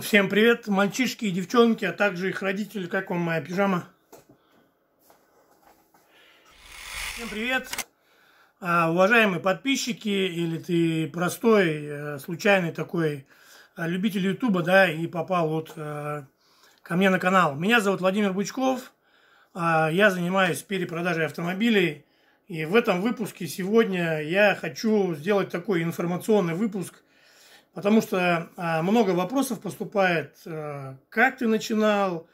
Всем привет, мальчишки и девчонки, а также их родители. Как вам моя пижама? Всем привет, а, уважаемые подписчики, или ты простой, э, случайный такой э, любитель Ютуба, да, и попал вот э, ко мне на канал. Меня зовут Владимир Бучков, а, я занимаюсь перепродажей автомобилей. И в этом выпуске сегодня я хочу сделать такой информационный выпуск – Потому что а, много вопросов поступает, э, как ты начинал,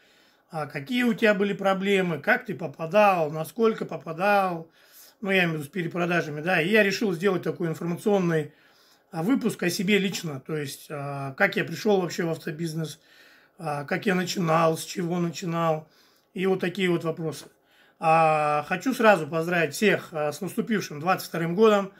а, какие у тебя были проблемы, как ты попадал, насколько попадал, ну, я имею в виду с перепродажами, да, и я решил сделать такой информационный а, выпуск о себе лично, то есть, как я пришел вообще в автобизнес, как я начинал, с чего начинал, и вот такие вот вопросы. Хочу сразу поздравить всех с наступившим 22 годом,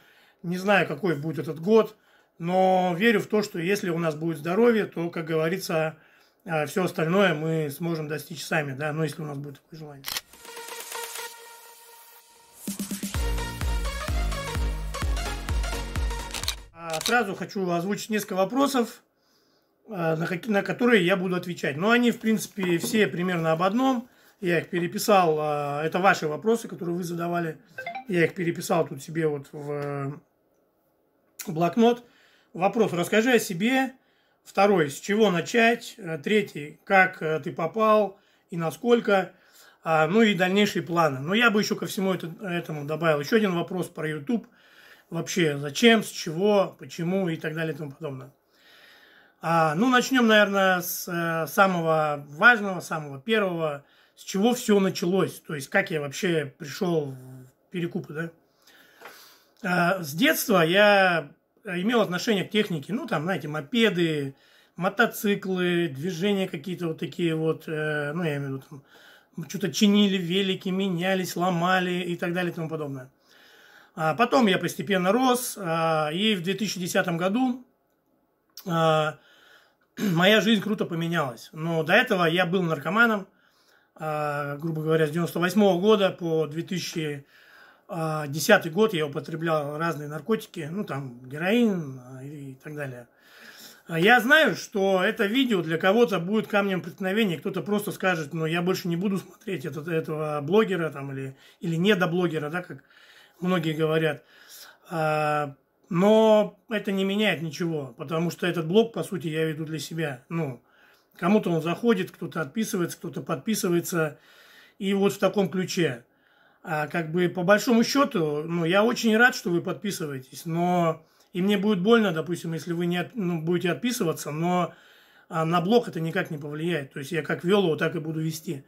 не знаю, какой будет этот год – но верю в то, что если у нас будет здоровье, то, как говорится, а, все остальное мы сможем достичь сами, да, но ну, если у нас будет такое желание. А, сразу хочу озвучить несколько вопросов, а, на которые я буду отвечать. Но они, в принципе, все примерно об одном. Я их переписал. Это ваши вопросы, которые вы задавали. Я их переписал тут себе вот в э, блокнот вопрос. Расскажи о себе. Второй, с чего начать. Э, третий, как э, ты попал и насколько. А, ну и дальнейшие планы. Но я бы еще ко всему этому добавил еще один вопрос про YouTube. Вообще, зачем, с чего, почему и так далее и тому подобное. А, ну, начнем, наверное, с э, самого важного, самого первого, с чего все началось. То есть, как я вообще пришел в перекупы, да? А, с детства я Э, имел отношение к технике. Ну, там, знаете, мопеды, мотоциклы, движения какие-то вот такие вот, э, ну, я имею в виду, там, что-то чинили, велики, менялись, ломали и так далее и тому подобное. А потом я постепенно рос, а, и в 2010 году а, моя жизнь круто поменялась. Но до этого я был наркоманом, а, грубо говоря, с 98 года по 2000 а, десятый год я употреблял разные наркотики, ну там героин а, и так далее. А я знаю, что это видео для кого-то будет камнем преткновения, кто-то просто скажет, но ну, я больше не буду смотреть этот, этого блогера там, или, или не до блогера, да, как многие говорят. Но это не меняет ничего, потому что этот блог, по сути, я веду для себя. Ну, кому-то он заходит, кто-то отписывается, кто-то подписывается. И вот в таком ключе. А как бы по большому счету, ну, я очень рад, что вы подписываетесь, но и мне будет больно, допустим, если вы не от, ну, будете отписываться, но а на блог это никак не повлияет. То есть я как вел его, так и буду вести.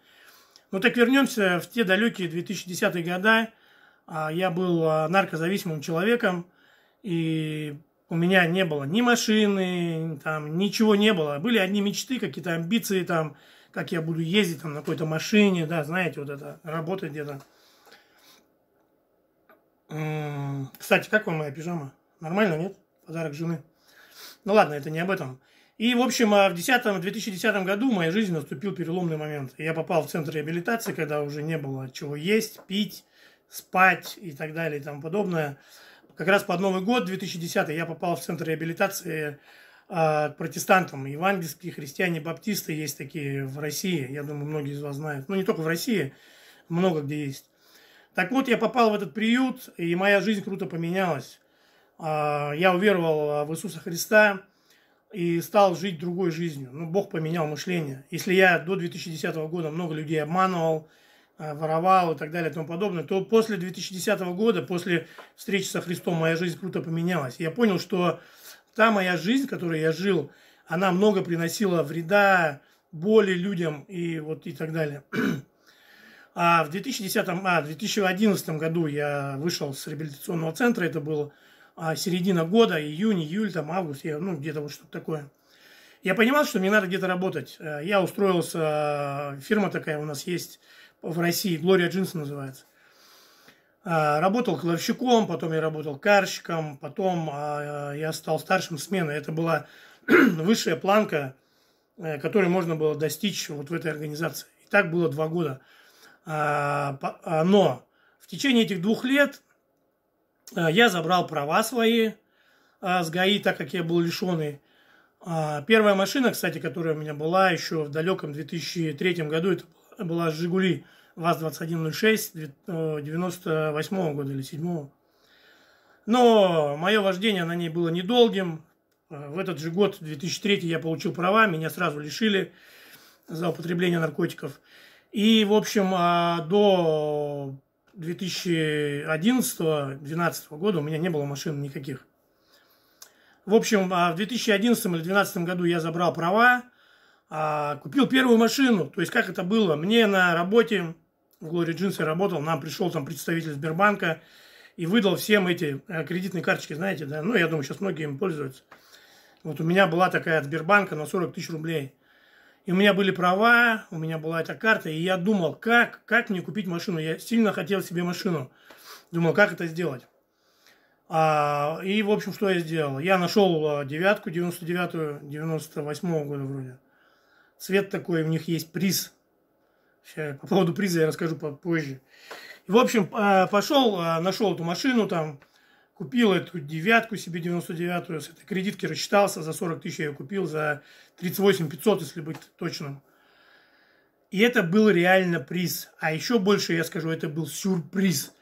Ну так вернемся в те далекие 2010-е годы. А, я был а, наркозависимым человеком, и у меня не было ни машины, там ничего не было. Были одни мечты, какие-то амбиции, там, как я буду ездить там, на какой-то машине, да, знаете, вот это, работать где-то. Э, кстати, как вам моя пижама? Нормально, нет? Подарок жены. Ну ладно, это не об этом. И, в общем, а в 10, 2010 году в моей жизни наступил переломный момент. Я попал в центр реабилитации, когда уже не было чего есть, пить, спать и так далее и тому подобное. Как раз под Новый год 2010 я попал в центр реабилитации э, протестантам. Евангельские христиане, баптисты есть такие в России. Я думаю, многие из вас знают. Ну, не только в России, много где есть. Так вот, я попал в этот приют, и моя жизнь круто поменялась. А, я уверовал а, в Иисуса Христа и стал жить другой жизнью. Ну, Бог поменял мышление. Если я до 2010 года много людей обманывал, а, воровал и так далее и тому подобное, то после 2010 года, после встречи со Христом, моя жизнь круто поменялась. Я понял, что та моя жизнь, которой я жил, она много приносила вреда, боли людям и вот и так далее. А в 2010, а, в 2011 году я вышел с реабилитационного центра, это было а, середина года, июнь, июль, там, август, я, ну, где-то вот что-то такое. Я понимал, что мне надо где-то работать. Э, я устроился, э, фирма такая у нас есть в России, Gloria Джинс называется. Э, работал кладовщиком, потом я работал карщиком, потом я стал старшим смены. Это была высшая планка, которую можно было достичь вот в этой организации. И так было два года – а, а, но в течение этих двух лет а, я забрал права свои с ГАИ, так как я был лишенный. Первая машина, кстати, которая у меня была еще в далеком 2003 году, это была «Жигули» ВАЗ-2106 98 года или 7 -го. Но мое вождение на ней было недолгим. В этот же год, 2003, я получил права, меня сразу лишили за употребление наркотиков. И, в общем, а, до 2011-2012 года у меня не было машин никаких. В общем, а, в 2011 или 2012 году я забрал права, а, купил первую машину. То есть, как это было? Мне на работе, в Glory Jeans я работал, нам пришел там представитель Сбербанка и выдал всем эти э, кредитные карточки, знаете, да? Ну, я думаю, сейчас многие им пользуются. Вот у меня была такая от Сбербанка на 40 тысяч рублей – и у меня были права, у меня была эта карта, и я думал, как, как мне купить машину. Я сильно хотел себе машину. Думал, как это сделать. А, и, в общем, что я сделал? Я нашел а, девятку, 99-ю, 98-го года вроде. Цвет такой, у них есть приз. Сейчас, по поводу приза я расскажу позже. в общем, а, пошел, а, нашел эту машину там, купил эту девятку себе, 99-ю, с этой кредитки рассчитался, за 40 тысяч я ее купил, за 38 500, если быть точным. И это был реально приз. А еще больше, я скажу, это был сюрприз.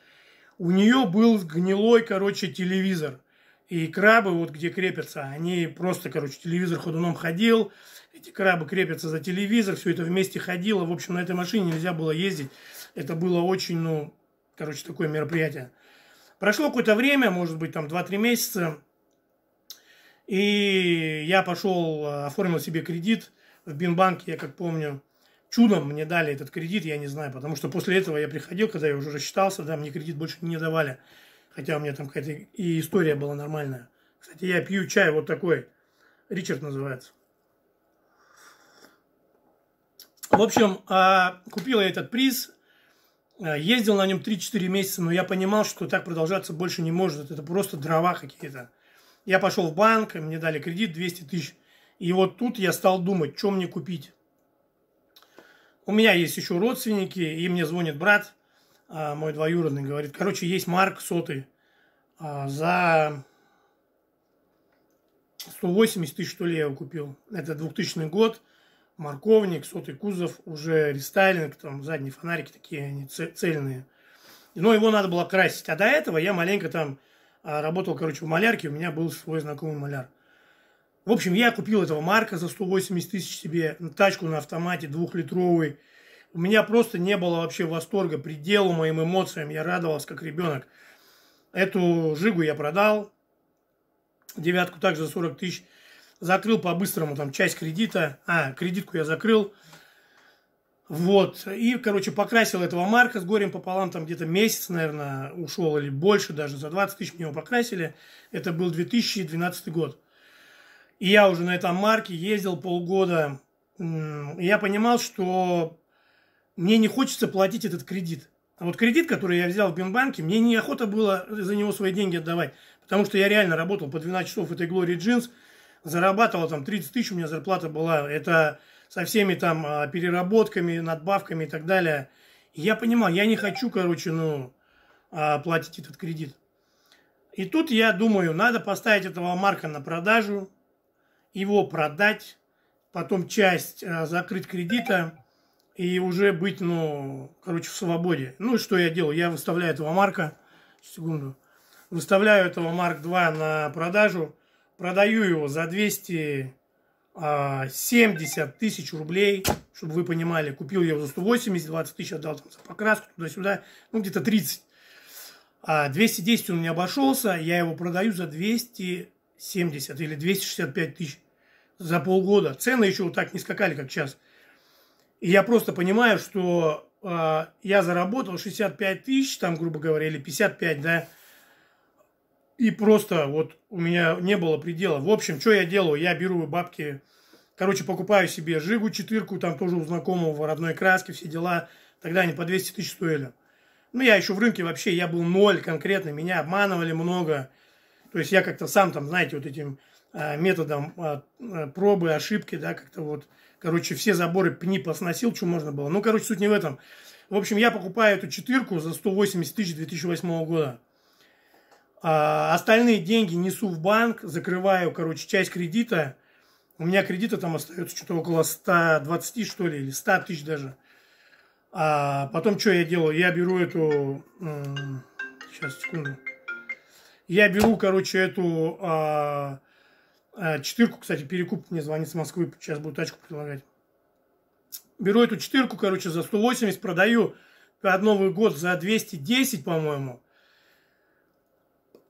У нее был гнилой, короче, телевизор. И крабы, вот где крепятся, они просто, короче, телевизор ходуном ходил. Эти крабы крепятся за телевизор, все это вместе ходило. В общем, на этой машине нельзя было ездить. Это было очень, ну, короче, такое мероприятие. Прошло какое-то время, может быть, там 2-3 месяца, и я пошел, э, оформил себе кредит в Бинбанке, я как помню. Чудом мне дали этот кредит, я не знаю, потому что после этого я приходил, когда я уже рассчитался, да, мне кредит больше не давали. Хотя у меня там какая-то и история была нормальная. Кстати, я пью чай вот такой. Ричард называется. В общем, а, купил я этот приз, Э, ездил на нем 3-4 месяца, но я понимал, что так продолжаться больше не может. Это просто дрова какие-то. Я пошел в банк, мне дали кредит 200 тысяч. И вот тут я стал думать, что мне купить. У меня есть еще родственники, и мне звонит брат, а, мой двоюродный, говорит, короче, есть марк сотый а, за 180 тысяч, что ли, я его купил. Это 2000 год морковник, сотый кузов уже рестайлинг, там задние фонарики такие, они цельные. Но его надо было красить. А до этого я маленько там а, работал, короче, в малярке, у меня был свой знакомый маляр. В общем, я купил этого Марка за 180 тысяч себе, тачку на автомате двухлитровый. У меня просто не было вообще восторга пределу моим эмоциям. Я радовался, как ребенок. Эту Жигу я продал. Девятку также за 40 тысяч закрыл по-быстрому там часть кредита, а, кредитку я закрыл, вот, и, короче, покрасил этого Марка с горем пополам, там где-то месяц, наверное, ушел или больше даже, за 20 тысяч мне его покрасили, это был 2012 год. И я уже на этом Марке ездил полгода, и я понимал, что мне не хочется платить этот кредит. А вот кредит, который я взял в Бинбанке, мне неохота было за него свои деньги отдавать. Потому что я реально работал по 12 часов этой Glory Jeans зарабатывал там 30 тысяч, у меня зарплата была, это со всеми там а, переработками, надбавками и так далее. я понимал, я не хочу, короче, ну, а, платить этот кредит. И тут я думаю, надо поставить этого марка на продажу, его продать, потом часть а, закрыть кредита и уже быть, ну, короче, в свободе. Ну, что я делаю? Я выставляю этого марка, секунду, выставляю этого марк 2 на продажу – Продаю его за 270 а, тысяч рублей, чтобы вы понимали. Купил я его за 180, 20 тысяч отдал там за покраску туда-сюда, ну где-то 30. А 210 он мне обошелся, я его продаю за 270 или 265 тысяч за полгода. Цены еще вот так не скакали, как сейчас. И я просто понимаю, что э, я заработал 65 тысяч, там, грубо говоря, или 55, да, и просто вот у меня не было предела. В общем, что я делаю? Я беру бабки, короче, покупаю себе жигу четырку, там тоже у знакомого, родной краски, все дела. Тогда они по 200 тысяч стоили. Ну, я еще в рынке вообще, я был ноль конкретно, меня обманывали много. То есть я как-то сам там, знаете, вот этим э, методом э, пробы, ошибки, да, как-то вот, короче, все заборы пни посносил, что можно было. Ну, короче, суть не в этом. В общем, я покупаю эту четырку за 180 тысяч 2008 года. А, остальные деньги несу в банк, закрываю, короче, часть кредита. У меня кредита там остается что-то около 120, что ли, или 100 тысяч даже. А потом что я делаю? Я беру эту... Сейчас, секунду. Я беру, короче, эту... А, а, четырку, кстати, перекуп мне звонит с Москвы. Сейчас буду тачку предлагать. Беру эту четырку, короче, за 180, продаю под Новый год за 210, по-моему.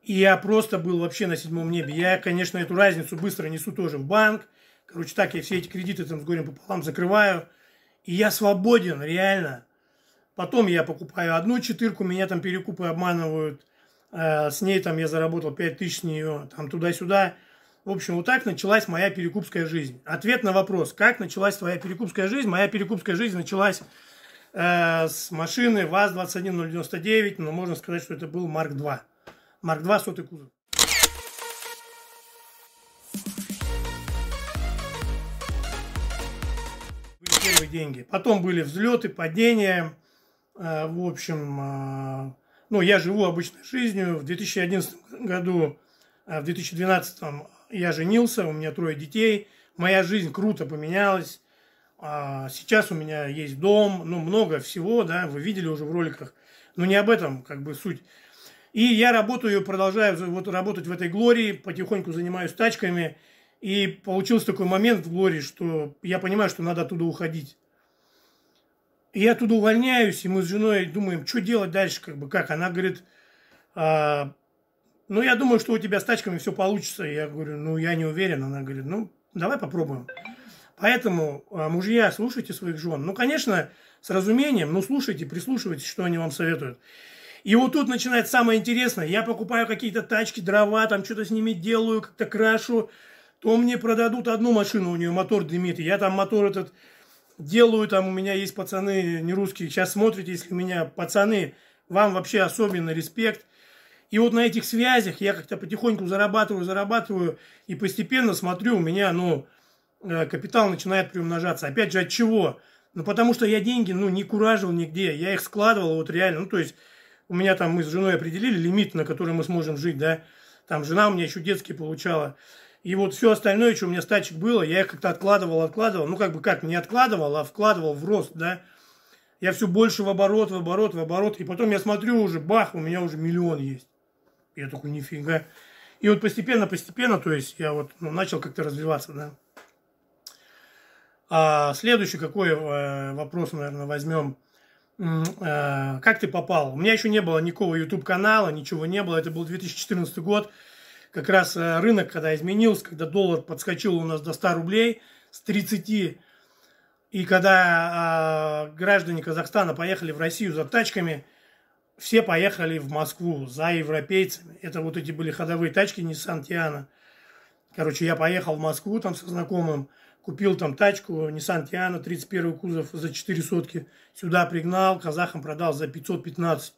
И я просто был вообще на седьмом небе. Я, конечно, эту разницу быстро несу тоже в банк. Короче, так я все эти кредиты там с горем пополам закрываю. И я свободен, реально. Потом я покупаю одну четырку, меня там перекупы обманывают. Э, с ней там я заработал 5 тысяч с нее, там туда-сюда. В общем, вот так началась моя перекупская жизнь. Ответ на вопрос, как началась твоя перекупская жизнь? Моя перекупская жизнь началась э, с машины ВАЗ-21099, но ну, можно сказать, что это был Марк 2. Марк 2, сотый кузов. Были первые деньги. Потом были взлеты, падения. Э, в общем, э, ну, я живу обычной жизнью. В 2011 году, э, в 2012 я женился, у меня трое детей. Моя жизнь круто поменялась. А сейчас у меня есть дом, ну, много всего, да, вы видели уже в роликах. Но не об этом, как бы, суть. И я работаю, продолжаю вот работать в этой Глории, потихоньку занимаюсь тачками. И получился такой момент в Глории, что я понимаю, что надо оттуда уходить. И я оттуда увольняюсь, и мы с женой думаем, что делать дальше, как бы как. Она говорит, а, ну я думаю, что у тебя с тачками все получится. Я говорю, ну я не уверен. Она говорит, ну давай попробуем. Поэтому, а, мужья, слушайте своих жен. Ну, конечно, с разумением, но ну, слушайте, прислушивайтесь, что они вам советуют. И вот тут начинается самое интересное. Я покупаю какие-то тачки, дрова, там что-то с ними делаю, как-то крашу. То мне продадут одну машину, у нее мотор дымит. я там мотор этот делаю, там у меня есть пацаны не русские. Сейчас смотрите, если у меня пацаны, вам вообще особенный респект. И вот на этих связях я как-то потихоньку зарабатываю, зарабатываю и постепенно смотрю, у меня, ну, э, капитал начинает приумножаться. Опять же, от чего? Ну, потому что я деньги, ну, не куражил нигде, я их складывал вот реально, ну, то есть у меня там мы с женой определили лимит, на который мы сможем жить, да, там жена у меня еще детские получала, и вот все остальное, что у меня стачек было, я их как-то откладывал, откладывал, ну как бы как, не откладывал, а вкладывал в рост, да, я все больше в оборот, в оборот, в оборот, и потом я смотрю уже, бах, у меня уже миллион есть, я такой, нифига, и вот постепенно, постепенно, то есть я вот ну, начал как-то развиваться, да. А следующий какой э, вопрос, наверное, возьмем. Э, как ты попал? У меня еще не было никакого YouTube-канала, ничего не было. Это был 2014 год. Как раз э, рынок, когда изменился, когда доллар подскочил у нас до 100 рублей с 30. И когда а, граждане Казахстана поехали в Россию за тачками, все поехали в Москву за европейцами. Это вот эти были ходовые тачки Nissan Tiana. Короче, я поехал в Москву там со знакомым купил там тачку Nissan Tiana 31 кузов за 4 сотки, сюда пригнал, казахам продал за 515.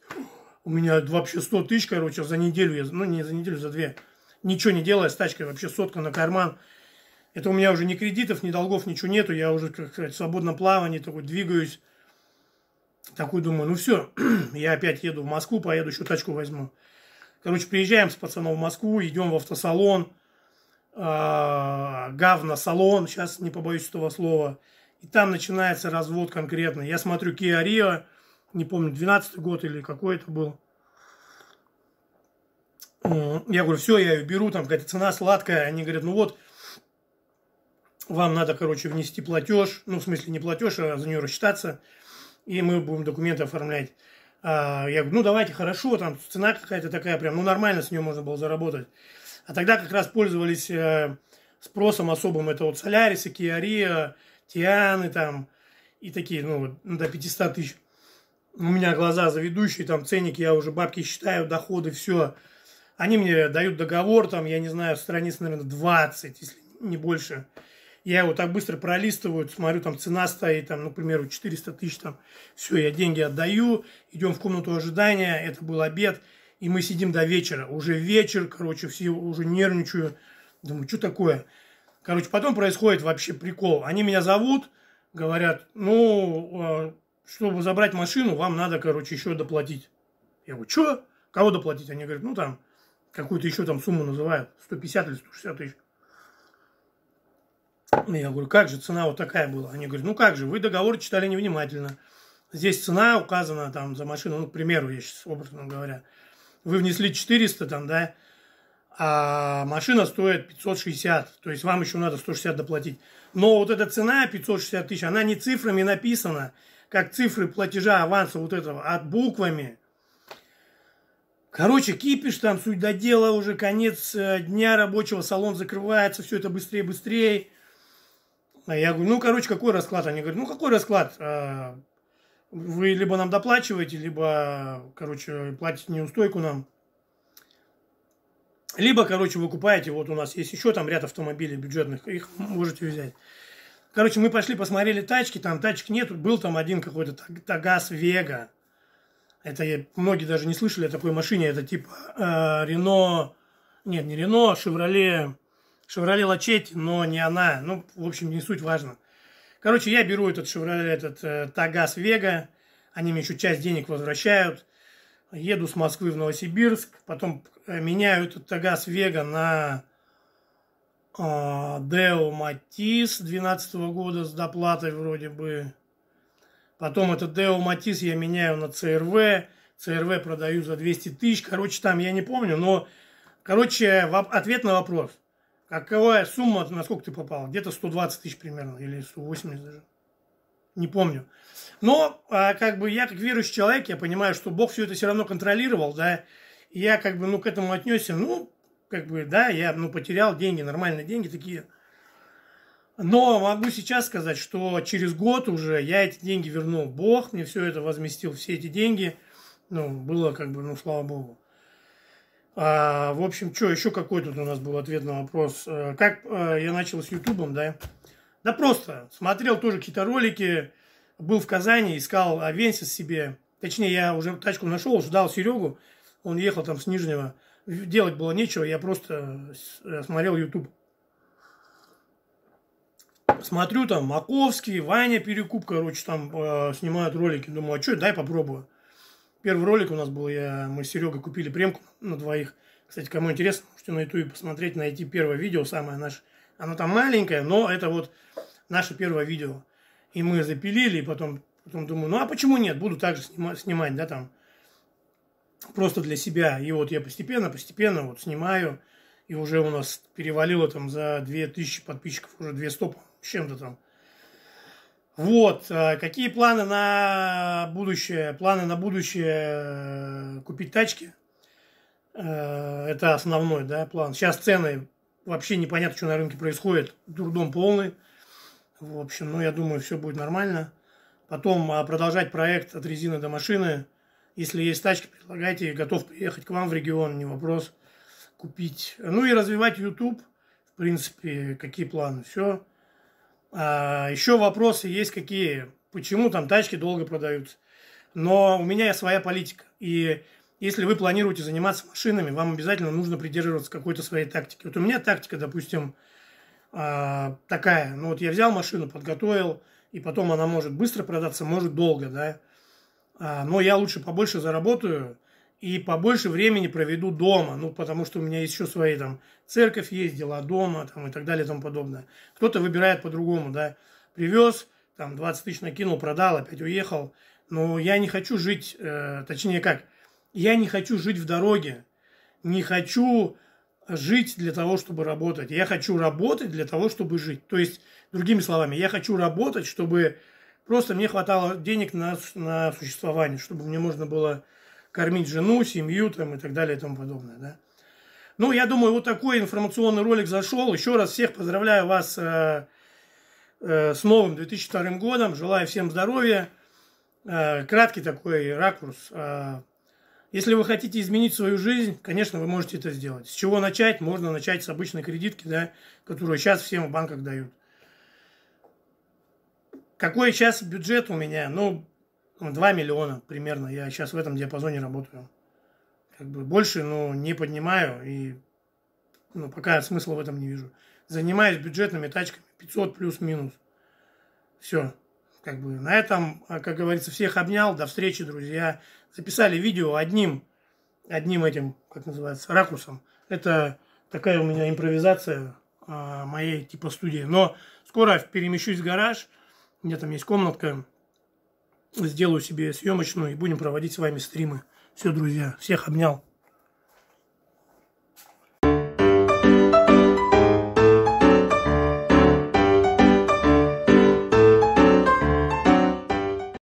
У меня вообще 100 тысяч, короче, за неделю, я, ну не за неделю, за две. Ничего не делая с тачкой, вообще сотка на карман. Это у меня уже ни кредитов, ни долгов, ничего нету. Я уже, как сказать, в свободном плавании такой двигаюсь. Такой думаю, ну все, я опять еду в Москву, поеду еще тачку возьму. Короче, приезжаем с пацаном в Москву, идем в автосалон. А, говно-салон, сейчас не побоюсь этого слова, и там начинается развод конкретно. Я смотрю Kia Rio, не помню, 12 год или какой это был. Я говорю, все, я ее беру, там какая-то цена сладкая. Они говорят, ну вот, вам надо, короче, внести платеж, ну, в смысле, не платеж, а за нее рассчитаться, и мы будем документы оформлять. А, я говорю, ну, давайте, хорошо, там цена какая-то такая прям, ну, нормально с нее можно было заработать. А тогда как раз пользовались э, спросом особым это вот Солярисы, Киария, Тианы там и такие, ну, ну до 500 тысяч. У меня глаза заведущие, там ценники, я уже бабки считаю, доходы, все. Они мне дают договор, там, я не знаю, страниц, наверное, 20, если не больше. Я его так быстро пролистываю, смотрю, там цена стоит, там, ну, к примеру, 400 тысяч, там, все, я деньги отдаю, идем в комнату ожидания, это был обед – и мы сидим до вечера. Уже вечер, короче, все уже нервничаю. Думаю, что такое? Короче, потом происходит вообще прикол. Они меня зовут, говорят, ну, а, чтобы забрать машину, вам надо, короче, еще доплатить. Я говорю, что? Кого доплатить? Они говорят, ну, там, какую-то еще там сумму называют, 150 или 160 тысяч. Я говорю, как же цена вот такая была? Они говорят, ну как же, вы договор читали невнимательно. Здесь цена указана там за машину, ну, к примеру, я сейчас образно говоря вы внесли 400 там, да, а машина стоит 560, то есть вам еще надо 160 доплатить. Но вот эта цена 560 тысяч, она не цифрами написана, как цифры платежа аванса вот этого, а буквами. Короче, кипишь там, суть до дела, уже конец э, дня рабочего, салон закрывается, все это быстрее, быстрее. А я говорю, ну, короче, какой расклад? Они говорят, ну, какой расклад? А, вы либо нам доплачиваете, либо, короче, платите неустойку нам. Либо, короче, вы купаете, вот у нас есть еще там ряд автомобилей бюджетных, их можете взять. Короче, мы пошли, посмотрели тачки, там тачек нет, был там один какой-то Тагас Вега. Это я, многие даже не слышали о такой машине, это типа э, Рено, нет, не Рено, а Шевроле, Шевроле Лачетти, но не она, ну, в общем, не суть важно. Короче, я беру этот Chevrolet, этот э, Тагас Вега. Они мне еще часть денег возвращают. Еду с Москвы в Новосибирск. Потом э, меняю этот Тагас Вега на э, Део Матис 12 года с доплатой вроде бы. Потом этот Део Матис я меняю на ЦРВ. ЦРВ продаю за 200 тысяч. Короче, там я не помню, но... Короче, ответ на вопрос – Каковая сумма, на сколько ты попал? Где-то 120 тысяч примерно, или 180 даже. Не помню. Но, а, как бы, я как верующий человек, я понимаю, что Бог все это все равно контролировал, да. я, как бы, ну, к этому отнесся, ну, как бы, да, я, ну, потерял деньги, нормальные деньги такие. Но могу сейчас сказать, что через год уже я эти деньги вернул. Бог мне все это возместил, все эти деньги. Ну, было как бы, ну, слава Богу. А, в общем, что, еще какой тут у нас был ответ на вопрос? Э, как а, я начал с Ютубом, да? Да просто смотрел тоже какие-то ролики, был в Казани, искал Авенсис себе. Точнее, я уже тачку нашел, ждал Серегу, он ехал там с Нижнего. Делать было нечего, я просто э, смотрел Ютуб. Смотрю там Маковский, Ваня Перекуп, короче, там э, снимают ролики. Думаю, а что, дай попробую. Первый ролик у нас был, я, мы с Серегой купили премку на двоих. Кстати, кому интересно, можете на ютубе посмотреть, найти первое видео, самое наше. Оно там маленькое, но это вот наше первое видео. И мы запилили, и потом, потом думаю, ну а почему нет, буду также снимать, снимать, да, там, просто для себя. И вот я постепенно, постепенно вот снимаю, и уже у нас перевалило там за 2000 подписчиков, уже 200 с чем-то там. Вот, э, какие планы на будущее? Планы на будущее э, купить тачки. Э, это основной, да, план. Сейчас цены вообще непонятно, что на рынке происходит. Дурдом полный. В общем, ну, я думаю, все будет нормально. Потом а, продолжать проект от резины до машины. Если есть тачки, предлагайте. Готов приехать к вам в регион, не вопрос. Купить. Ну и развивать YouTube. В принципе, какие планы? Все. А, еще вопросы есть какие? Почему там тачки долго продаются? Но у меня своя политика. И если вы планируете заниматься машинами, вам обязательно нужно придерживаться какой-то своей тактики. Вот у меня тактика, допустим, а, такая. Ну вот я взял машину, подготовил, и потом она может быстро продаться, может долго, да. А, но я лучше побольше заработаю, и побольше времени проведу дома, ну, потому что у меня еще свои там церковь есть, дела дома там и так далее и тому подобное. Кто-то выбирает по-другому, да, привез, там 20 тысяч накинул, продал, опять уехал. Но я не хочу жить, э, точнее как, я не хочу жить в дороге, не хочу жить для того, чтобы работать. Я хочу работать для того, чтобы жить. То есть, другими словами, я хочу работать, чтобы просто мне хватало денег на, на существование, чтобы мне можно было кормить жену, семью там, и так далее и тому подобное. Да? Ну, я думаю, вот такой информационный ролик зашел. Еще раз всех поздравляю вас э, э, с новым 2002 годом. Желаю всем здоровья. Э, краткий такой ракурс. Э, если вы хотите изменить свою жизнь, конечно, вы можете это сделать. С чего начать? Можно начать с обычной кредитки, да, которую сейчас всем в банках дают. Какой сейчас бюджет у меня? Ну, 2 ну, миллиона примерно. Я сейчас в этом диапазоне работаю. Как бы больше, но не поднимаю. И ну, пока смысла в этом не вижу. Занимаюсь бюджетными тачками. 500 плюс-минус. Все. Как бы на этом, а, как говорится, всех обнял. До встречи, друзья. Записали видео одним, одним этим, как называется, ракурсом. Это такая у меня импровизация а, моей типа студии. Но скоро перемещусь в гараж. У меня там есть комнатка, сделаю себе съемочную и будем проводить с вами стримы. Все, друзья, всех обнял.